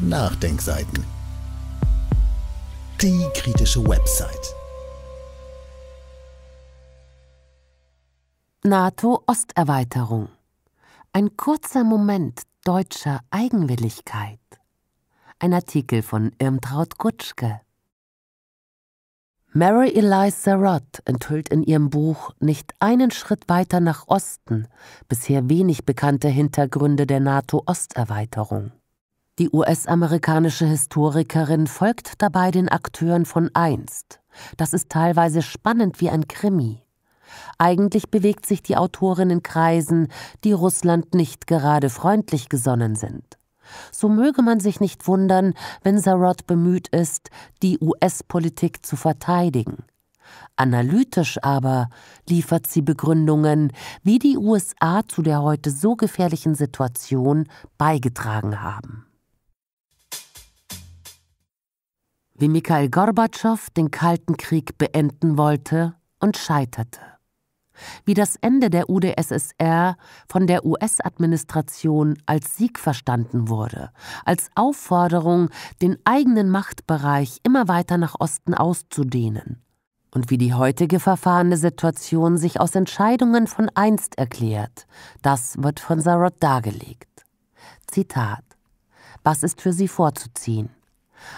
Nachdenkseiten. Die kritische Website. NATO-Osterweiterung. Ein kurzer Moment deutscher Eigenwilligkeit. Ein Artikel von Irmtraut Gutschke. Mary Eliza Roth enthüllt in ihrem Buch nicht einen Schritt weiter nach Osten bisher wenig bekannte Hintergründe der NATO-Osterweiterung. Die US-amerikanische Historikerin folgt dabei den Akteuren von einst. Das ist teilweise spannend wie ein Krimi. Eigentlich bewegt sich die Autorin in Kreisen, die Russland nicht gerade freundlich gesonnen sind. So möge man sich nicht wundern, wenn Sarod bemüht ist, die US-Politik zu verteidigen. Analytisch aber liefert sie Begründungen, wie die USA zu der heute so gefährlichen Situation beigetragen haben. wie Mikhail Gorbatschow den Kalten Krieg beenden wollte und scheiterte. Wie das Ende der UdSSR von der US-Administration als Sieg verstanden wurde, als Aufforderung, den eigenen Machtbereich immer weiter nach Osten auszudehnen. Und wie die heutige verfahrene Situation sich aus Entscheidungen von einst erklärt, das wird von Sarot dargelegt. Zitat: Was ist für Sie vorzuziehen?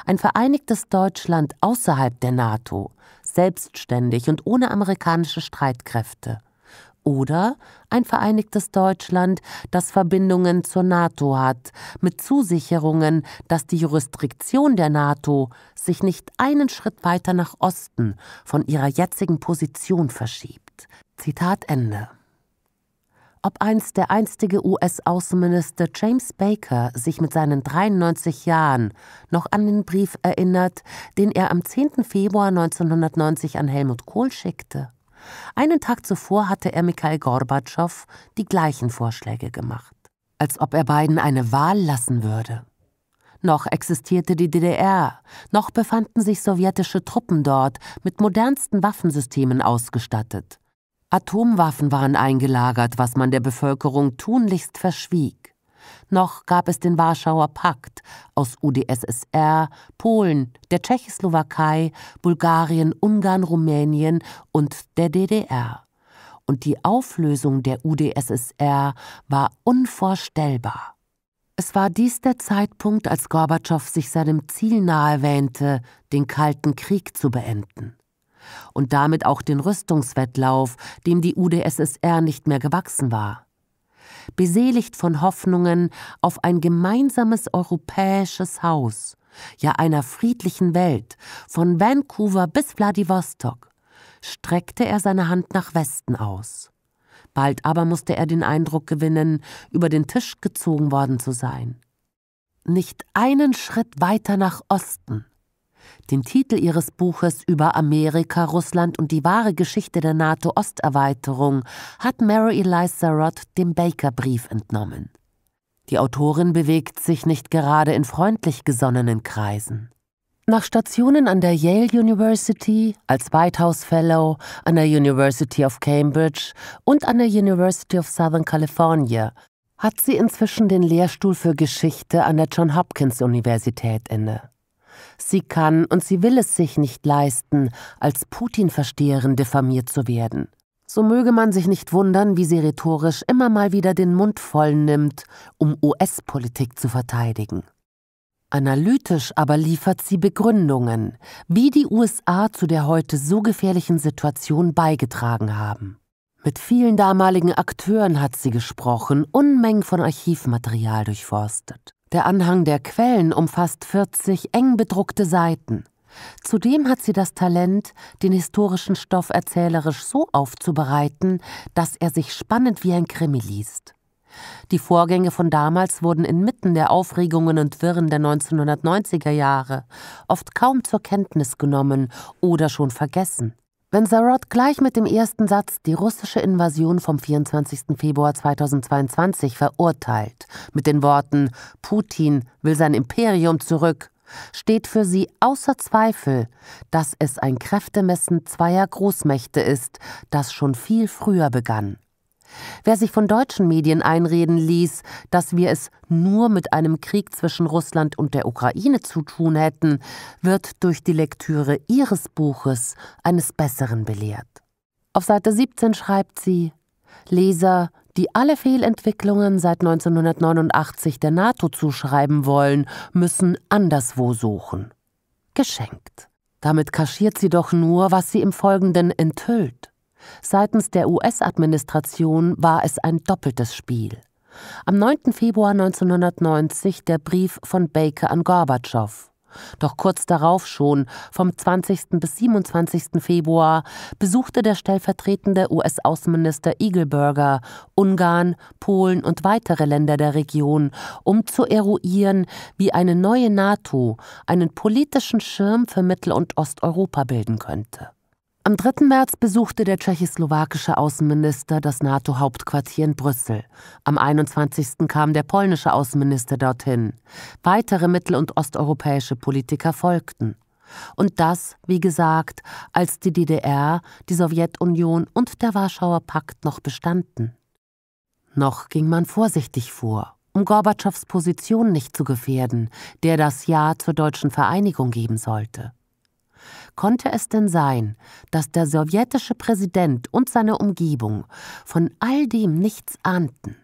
Ein vereinigtes Deutschland außerhalb der NATO, selbstständig und ohne amerikanische Streitkräfte. Oder ein vereinigtes Deutschland, das Verbindungen zur NATO hat, mit Zusicherungen, dass die Jurisdiktion der NATO sich nicht einen Schritt weiter nach Osten von ihrer jetzigen Position verschiebt. Zitat Ende ob einst der einstige US-Außenminister James Baker sich mit seinen 93 Jahren noch an den Brief erinnert, den er am 10. Februar 1990 an Helmut Kohl schickte. Einen Tag zuvor hatte er Mikhail Gorbatschow die gleichen Vorschläge gemacht, als ob er beiden eine Wahl lassen würde. Noch existierte die DDR, noch befanden sich sowjetische Truppen dort, mit modernsten Waffensystemen ausgestattet. Atomwaffen waren eingelagert, was man der Bevölkerung tunlichst verschwieg. Noch gab es den Warschauer Pakt aus UdSSR, Polen, der Tschechoslowakei, Bulgarien, Ungarn, Rumänien und der DDR. Und die Auflösung der UdSSR war unvorstellbar. Es war dies der Zeitpunkt, als Gorbatschow sich seinem Ziel nahe wähnte, den Kalten Krieg zu beenden und damit auch den Rüstungswettlauf, dem die UdSSR nicht mehr gewachsen war. Beseligt von Hoffnungen auf ein gemeinsames europäisches Haus, ja einer friedlichen Welt, von Vancouver bis Vladivostok, streckte er seine Hand nach Westen aus. Bald aber musste er den Eindruck gewinnen, über den Tisch gezogen worden zu sein. Nicht einen Schritt weiter nach Osten, den Titel ihres Buches über Amerika, Russland und die wahre Geschichte der NATO-Osterweiterung hat Mary Eliza Roth dem Baker-Brief entnommen. Die Autorin bewegt sich nicht gerade in freundlich gesonnenen Kreisen. Nach Stationen an der Yale University, als White House Fellow, an der University of Cambridge und an der University of Southern California hat sie inzwischen den Lehrstuhl für Geschichte an der Johns Hopkins Universität inne. Sie kann und sie will es sich nicht leisten, als Putin-Versteherin diffamiert zu werden. So möge man sich nicht wundern, wie sie rhetorisch immer mal wieder den Mund voll nimmt, um US-Politik zu verteidigen. Analytisch aber liefert sie Begründungen, wie die USA zu der heute so gefährlichen Situation beigetragen haben. Mit vielen damaligen Akteuren hat sie gesprochen, Unmengen von Archivmaterial durchforstet. Der Anhang der Quellen umfasst 40 eng bedruckte Seiten. Zudem hat sie das Talent, den historischen Stoff erzählerisch so aufzubereiten, dass er sich spannend wie ein Krimi liest. Die Vorgänge von damals wurden inmitten der Aufregungen und Wirren der 1990er Jahre oft kaum zur Kenntnis genommen oder schon vergessen. Wenn Sarod gleich mit dem ersten Satz die russische Invasion vom 24. Februar 2022 verurteilt, mit den Worten Putin will sein Imperium zurück, steht für sie außer Zweifel, dass es ein Kräftemessen zweier Großmächte ist, das schon viel früher begann. Wer sich von deutschen Medien einreden ließ, dass wir es nur mit einem Krieg zwischen Russland und der Ukraine zu tun hätten, wird durch die Lektüre ihres Buches eines Besseren belehrt. Auf Seite 17 schreibt sie Leser, die alle Fehlentwicklungen seit 1989 der NATO zuschreiben wollen, müssen anderswo suchen. Geschenkt. Damit kaschiert sie doch nur, was sie im Folgenden enthüllt. Seitens der US-Administration war es ein doppeltes Spiel. Am 9. Februar 1990 der Brief von Baker an Gorbatschow. Doch kurz darauf schon, vom 20. bis 27. Februar, besuchte der stellvertretende US-Außenminister Igelberger Ungarn, Polen und weitere Länder der Region, um zu eruieren, wie eine neue NATO einen politischen Schirm für Mittel- und Osteuropa bilden könnte. Am 3. März besuchte der tschechoslowakische Außenminister das NATO-Hauptquartier in Brüssel. Am 21. kam der polnische Außenminister dorthin. Weitere mittel- und osteuropäische Politiker folgten. Und das, wie gesagt, als die DDR, die Sowjetunion und der Warschauer Pakt noch bestanden. Noch ging man vorsichtig vor, um Gorbatschows Position nicht zu gefährden, der das Ja zur deutschen Vereinigung geben sollte konnte es denn sein, dass der sowjetische Präsident und seine Umgebung von all dem nichts ahnten?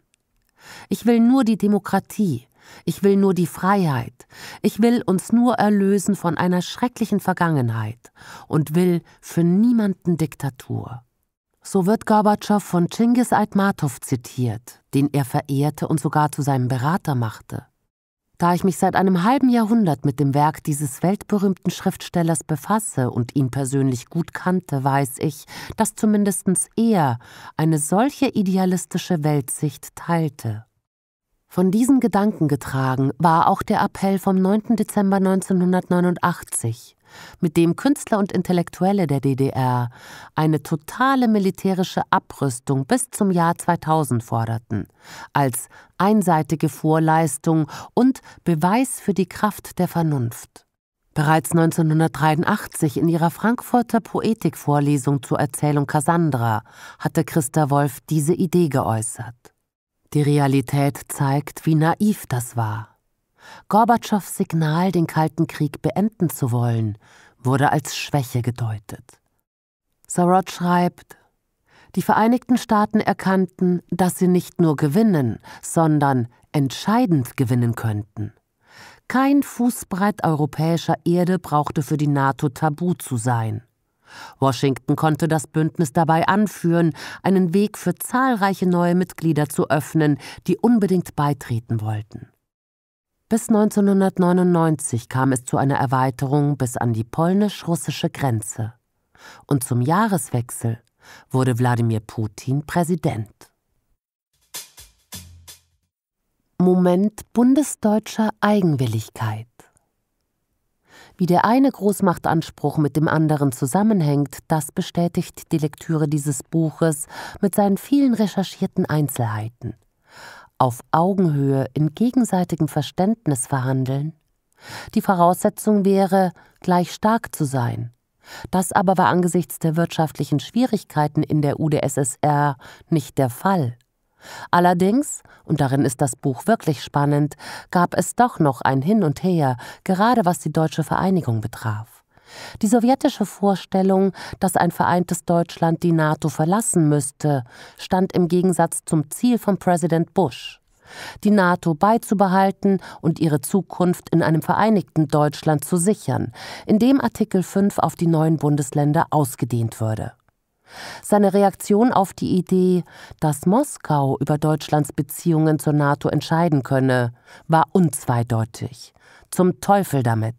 Ich will nur die Demokratie, ich will nur die Freiheit, ich will uns nur erlösen von einer schrecklichen Vergangenheit und will für niemanden Diktatur. So wird Gorbatschow von Chingis Aitmatov zitiert, den er verehrte und sogar zu seinem Berater machte. Da ich mich seit einem halben Jahrhundert mit dem Werk dieses weltberühmten Schriftstellers befasse und ihn persönlich gut kannte, weiß ich, dass zumindest er eine solche idealistische Weltsicht teilte. Von diesen Gedanken getragen war auch der Appell vom 9. Dezember 1989, mit dem Künstler und Intellektuelle der DDR eine totale militärische Abrüstung bis zum Jahr 2000 forderten, als einseitige Vorleistung und Beweis für die Kraft der Vernunft. Bereits 1983 in ihrer Frankfurter Poetikvorlesung zur Erzählung Cassandra hatte Christa Wolf diese Idee geäußert. Die Realität zeigt, wie naiv das war. Gorbatschows Signal, den Kalten Krieg beenden zu wollen, wurde als Schwäche gedeutet. Sarod schreibt, die Vereinigten Staaten erkannten, dass sie nicht nur gewinnen, sondern entscheidend gewinnen könnten. Kein Fußbreit europäischer Erde brauchte für die NATO tabu zu sein. Washington konnte das Bündnis dabei anführen, einen Weg für zahlreiche neue Mitglieder zu öffnen, die unbedingt beitreten wollten. Bis 1999 kam es zu einer Erweiterung bis an die polnisch-russische Grenze. Und zum Jahreswechsel wurde Wladimir Putin Präsident. Moment bundesdeutscher Eigenwilligkeit. Wie der eine Großmachtanspruch mit dem anderen zusammenhängt, das bestätigt die Lektüre dieses Buches mit seinen vielen recherchierten Einzelheiten. Auf Augenhöhe in gegenseitigem Verständnis verhandeln? Die Voraussetzung wäre, gleich stark zu sein. Das aber war angesichts der wirtschaftlichen Schwierigkeiten in der UdSSR nicht der Fall. Allerdings, und darin ist das Buch wirklich spannend, gab es doch noch ein Hin und Her, gerade was die deutsche Vereinigung betraf. Die sowjetische Vorstellung, dass ein vereintes Deutschland die NATO verlassen müsste, stand im Gegensatz zum Ziel von Präsident Bush. Die NATO beizubehalten und ihre Zukunft in einem vereinigten Deutschland zu sichern, indem Artikel 5 auf die neuen Bundesländer ausgedehnt würde. Seine Reaktion auf die Idee, dass Moskau über Deutschlands Beziehungen zur NATO entscheiden könne, war unzweideutig. Zum Teufel damit.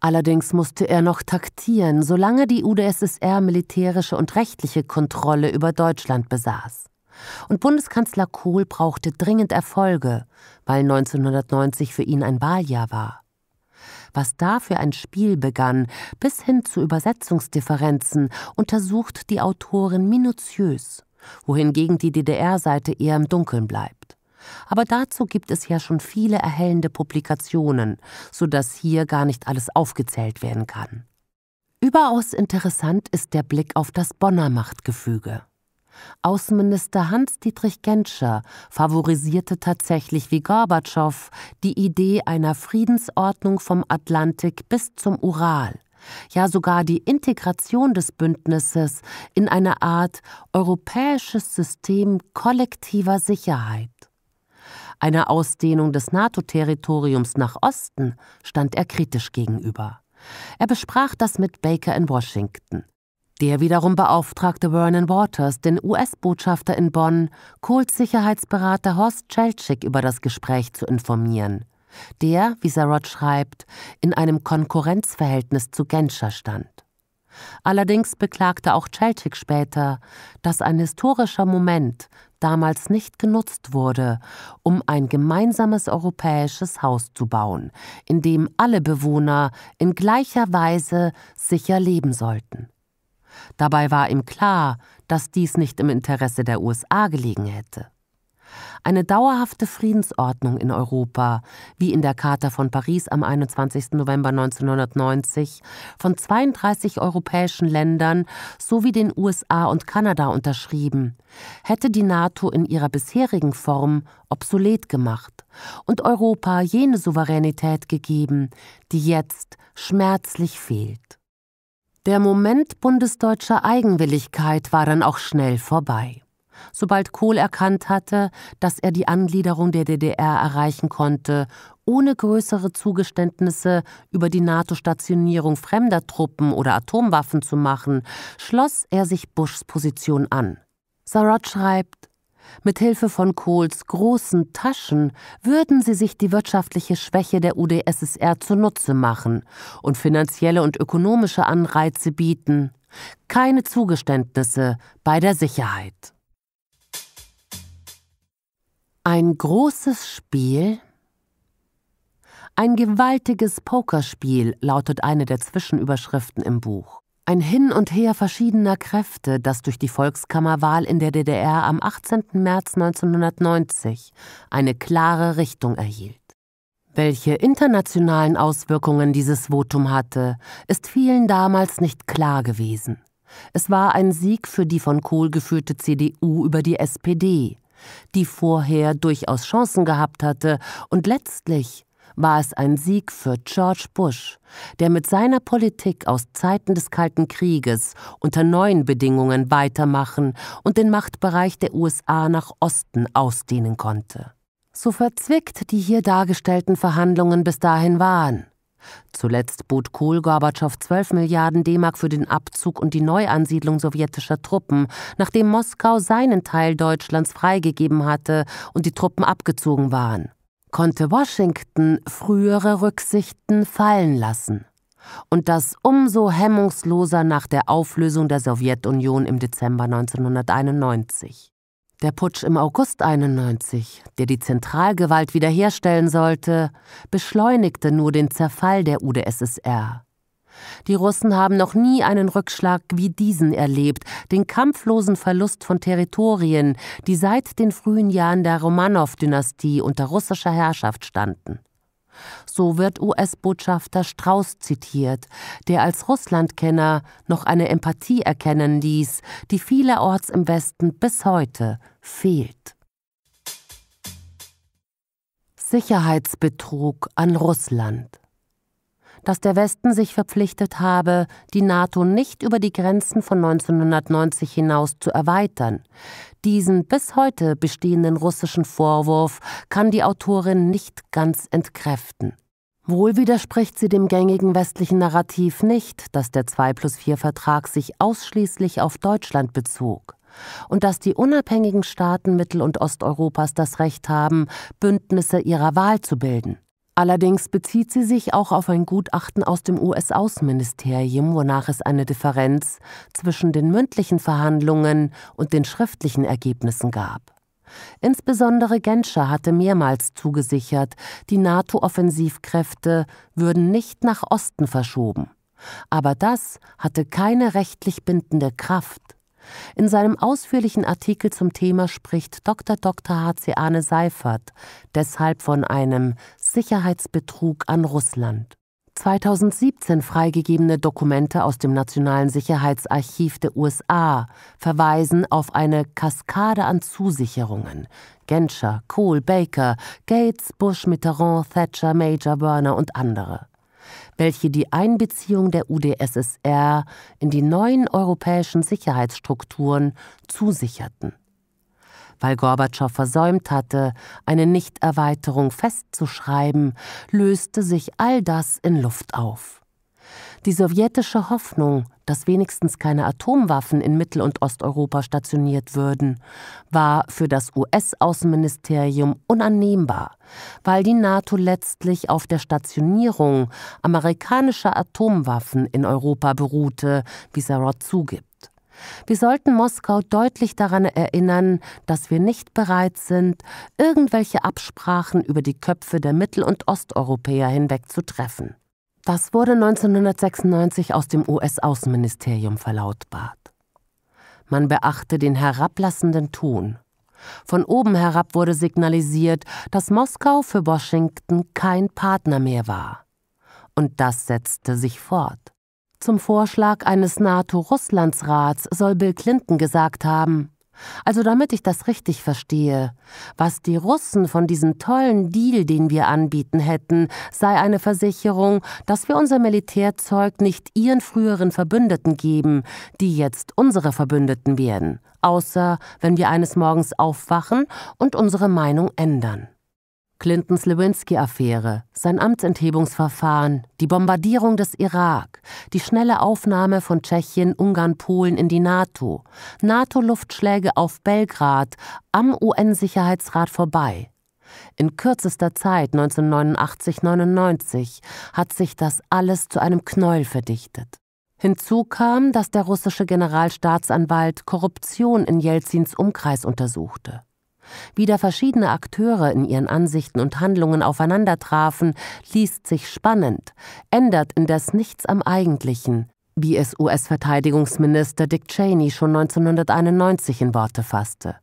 Allerdings musste er noch taktieren, solange die UdSSR militärische und rechtliche Kontrolle über Deutschland besaß. Und Bundeskanzler Kohl brauchte dringend Erfolge, weil 1990 für ihn ein Wahljahr war was da für ein Spiel begann, bis hin zu Übersetzungsdifferenzen, untersucht die Autorin minutiös, wohingegen die DDR-Seite eher im Dunkeln bleibt. Aber dazu gibt es ja schon viele erhellende Publikationen, so dass hier gar nicht alles aufgezählt werden kann. Überaus interessant ist der Blick auf das Bonner Machtgefüge. Außenminister Hans-Dietrich Genscher favorisierte tatsächlich wie Gorbatschow die Idee einer Friedensordnung vom Atlantik bis zum Ural ja sogar die Integration des Bündnisses in eine Art europäisches System kollektiver Sicherheit. Einer Ausdehnung des NATO-Territoriums nach Osten stand er kritisch gegenüber. Er besprach das mit Baker in Washington. Der wiederum beauftragte Vernon Waters, den US-Botschafter in Bonn, Kohls Sicherheitsberater Horst Schelczyk über das Gespräch zu informieren, der, wie Sarot schreibt, in einem Konkurrenzverhältnis zu Genscher stand. Allerdings beklagte auch Celtic später, dass ein historischer Moment damals nicht genutzt wurde, um ein gemeinsames europäisches Haus zu bauen, in dem alle Bewohner in gleicher Weise sicher leben sollten. Dabei war ihm klar, dass dies nicht im Interesse der USA gelegen hätte. Eine dauerhafte Friedensordnung in Europa, wie in der Charta von Paris am 21. November 1990 von 32 europäischen Ländern sowie den USA und Kanada unterschrieben, hätte die NATO in ihrer bisherigen Form obsolet gemacht und Europa jene Souveränität gegeben, die jetzt schmerzlich fehlt. Der Moment bundesdeutscher Eigenwilligkeit war dann auch schnell vorbei. Sobald Kohl erkannt hatte, dass er die Angliederung der DDR erreichen konnte, ohne größere Zugeständnisse über die NATO-Stationierung fremder Truppen oder Atomwaffen zu machen, schloss er sich Bushs Position an. Sarot schreibt, Mithilfe von Kohls großen Taschen würden sie sich die wirtschaftliche Schwäche der UdSSR zunutze machen und finanzielle und ökonomische Anreize bieten. Keine Zugeständnisse bei der Sicherheit. Ein großes Spiel? Ein gewaltiges Pokerspiel lautet eine der Zwischenüberschriften im Buch. Ein Hin und Her verschiedener Kräfte, das durch die Volkskammerwahl in der DDR am 18. März 1990 eine klare Richtung erhielt. Welche internationalen Auswirkungen dieses Votum hatte, ist vielen damals nicht klar gewesen. Es war ein Sieg für die von Kohl geführte CDU über die SPD, die vorher durchaus Chancen gehabt hatte und letztlich war es ein Sieg für George Bush, der mit seiner Politik aus Zeiten des Kalten Krieges unter neuen Bedingungen weitermachen und den Machtbereich der USA nach Osten ausdehnen konnte. So verzwickt die hier dargestellten Verhandlungen bis dahin waren, Zuletzt bot Kohl Gorbatschow 12 Milliarden D-Mark für den Abzug und die Neuansiedlung sowjetischer Truppen, nachdem Moskau seinen Teil Deutschlands freigegeben hatte und die Truppen abgezogen waren konnte Washington frühere Rücksichten fallen lassen und das umso hemmungsloser nach der Auflösung der Sowjetunion im Dezember 1991. Der Putsch im August 91, der die Zentralgewalt wiederherstellen sollte, beschleunigte nur den Zerfall der UdSSR. Die Russen haben noch nie einen Rückschlag wie diesen erlebt, den kampflosen Verlust von Territorien, die seit den frühen Jahren der Romanow-Dynastie unter russischer Herrschaft standen. So wird US-Botschafter Strauß zitiert, der als Russlandkenner noch eine Empathie erkennen ließ, die vielerorts im Westen bis heute fehlt. Sicherheitsbetrug an Russland dass der Westen sich verpflichtet habe, die NATO nicht über die Grenzen von 1990 hinaus zu erweitern. Diesen bis heute bestehenden russischen Vorwurf kann die Autorin nicht ganz entkräften. Wohl widerspricht sie dem gängigen westlichen Narrativ nicht, dass der 2 plus 4 Vertrag sich ausschließlich auf Deutschland bezog und dass die unabhängigen Staaten Mittel- und Osteuropas das Recht haben, Bündnisse ihrer Wahl zu bilden. Allerdings bezieht sie sich auch auf ein Gutachten aus dem US-Außenministerium, wonach es eine Differenz zwischen den mündlichen Verhandlungen und den schriftlichen Ergebnissen gab. Insbesondere Genscher hatte mehrmals zugesichert, die NATO-Offensivkräfte würden nicht nach Osten verschoben. Aber das hatte keine rechtlich bindende Kraft. In seinem ausführlichen Artikel zum Thema spricht Dr. Dr. H.C. Arne Seifert deshalb von einem Sicherheitsbetrug an Russland. 2017 freigegebene Dokumente aus dem Nationalen Sicherheitsarchiv der USA verweisen auf eine Kaskade an Zusicherungen. Genscher, Kohl, Baker, Gates, Bush, Mitterrand, Thatcher, Major, Burner und andere welche die Einbeziehung der UdSSR in die neuen europäischen Sicherheitsstrukturen zusicherten. Weil Gorbatschow versäumt hatte, eine Nichterweiterung festzuschreiben, löste sich all das in Luft auf. Die sowjetische Hoffnung, dass wenigstens keine Atomwaffen in Mittel- und Osteuropa stationiert würden, war für das US-Außenministerium unannehmbar, weil die NATO letztlich auf der Stationierung amerikanischer Atomwaffen in Europa beruhte, wie Sarot zugibt. Wir sollten Moskau deutlich daran erinnern, dass wir nicht bereit sind, irgendwelche Absprachen über die Köpfe der Mittel- und Osteuropäer hinweg zu treffen. Das wurde 1996 aus dem US-Außenministerium verlautbart. Man beachte den herablassenden Ton. Von oben herab wurde signalisiert, dass Moskau für Washington kein Partner mehr war. Und das setzte sich fort. Zum Vorschlag eines nato russlandsrats soll Bill Clinton gesagt haben, also damit ich das richtig verstehe, was die Russen von diesem tollen Deal, den wir anbieten hätten, sei eine Versicherung, dass wir unser Militärzeug nicht ihren früheren Verbündeten geben, die jetzt unsere Verbündeten werden, außer wenn wir eines Morgens aufwachen und unsere Meinung ändern. Clintons Lewinsky-Affäre, sein Amtsenthebungsverfahren, die Bombardierung des Irak, die schnelle Aufnahme von Tschechien, Ungarn, Polen in die NATO, NATO-Luftschläge auf Belgrad, am UN-Sicherheitsrat vorbei. In kürzester Zeit 1989-99 hat sich das alles zu einem Knäuel verdichtet. Hinzu kam, dass der russische Generalstaatsanwalt Korruption in Jelzins Umkreis untersuchte. Wie da verschiedene Akteure in ihren Ansichten und Handlungen aufeinander trafen, liest sich spannend, ändert indes nichts am Eigentlichen, wie es US-Verteidigungsminister Dick Cheney schon 1991 in Worte fasste.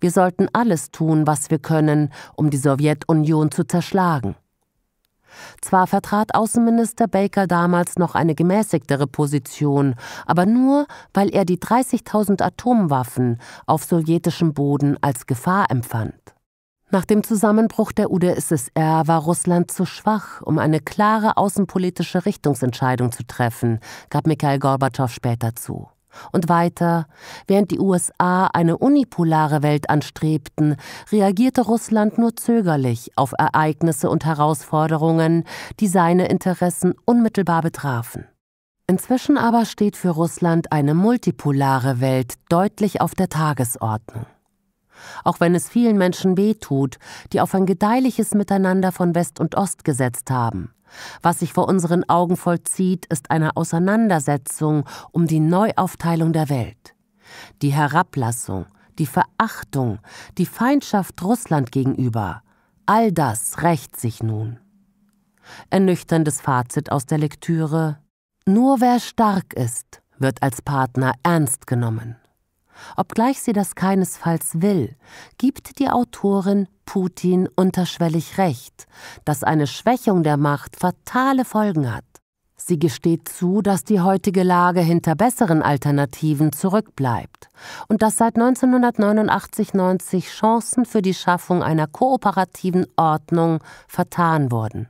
Wir sollten alles tun, was wir können, um die Sowjetunion zu zerschlagen. Zwar vertrat Außenminister Baker damals noch eine gemäßigtere Position, aber nur, weil er die 30.000 Atomwaffen auf sowjetischem Boden als Gefahr empfand. Nach dem Zusammenbruch der UdSSR war Russland zu schwach, um eine klare außenpolitische Richtungsentscheidung zu treffen, gab Mikhail Gorbatschow später zu. Und weiter, während die USA eine unipolare Welt anstrebten, reagierte Russland nur zögerlich auf Ereignisse und Herausforderungen, die seine Interessen unmittelbar betrafen. Inzwischen aber steht für Russland eine multipolare Welt deutlich auf der Tagesordnung. Auch wenn es vielen Menschen wehtut, die auf ein gedeihliches Miteinander von West und Ost gesetzt haben. Was sich vor unseren Augen vollzieht, ist eine Auseinandersetzung um die Neuaufteilung der Welt. Die Herablassung, die Verachtung, die Feindschaft Russland gegenüber, all das rächt sich nun. Ernüchterndes Fazit aus der Lektüre Nur wer stark ist, wird als Partner ernst genommen. Obgleich sie das keinesfalls will, gibt die Autorin Putin unterschwellig recht, dass eine Schwächung der Macht fatale Folgen hat. Sie gesteht zu, dass die heutige Lage hinter besseren Alternativen zurückbleibt und dass seit 1989-90 Chancen für die Schaffung einer kooperativen Ordnung vertan wurden.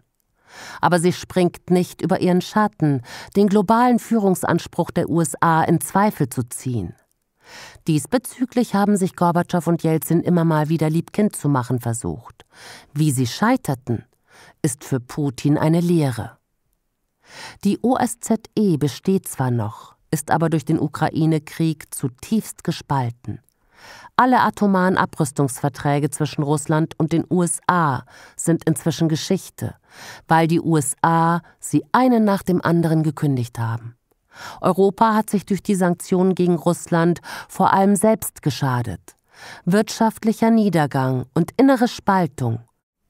Aber sie springt nicht über ihren Schatten, den globalen Führungsanspruch der USA in Zweifel zu ziehen. Diesbezüglich haben sich Gorbatschow und Jelzin immer mal wieder Liebkind zu machen versucht. Wie sie scheiterten, ist für Putin eine Lehre. Die OSZE besteht zwar noch, ist aber durch den Ukraine-Krieg zutiefst gespalten. Alle atomaren Abrüstungsverträge zwischen Russland und den USA sind inzwischen Geschichte, weil die USA sie einen nach dem anderen gekündigt haben. Europa hat sich durch die Sanktionen gegen Russland vor allem selbst geschadet. Wirtschaftlicher Niedergang und innere Spaltung.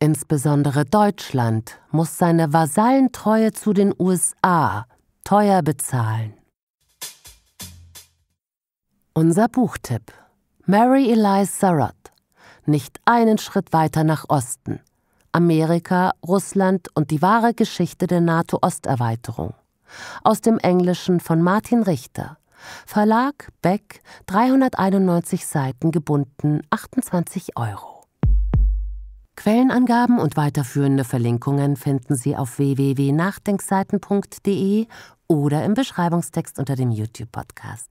Insbesondere Deutschland muss seine Vasallentreue zu den USA teuer bezahlen. Unser Buchtipp: Mary Elise Sarot. Nicht einen Schritt weiter nach Osten. Amerika, Russland und die wahre Geschichte der NATO-Osterweiterung aus dem Englischen von Martin Richter. Verlag Beck, 391 Seiten gebunden, 28 Euro. Quellenangaben und weiterführende Verlinkungen finden Sie auf www.nachdenkseiten.de oder im Beschreibungstext unter dem YouTube-Podcast.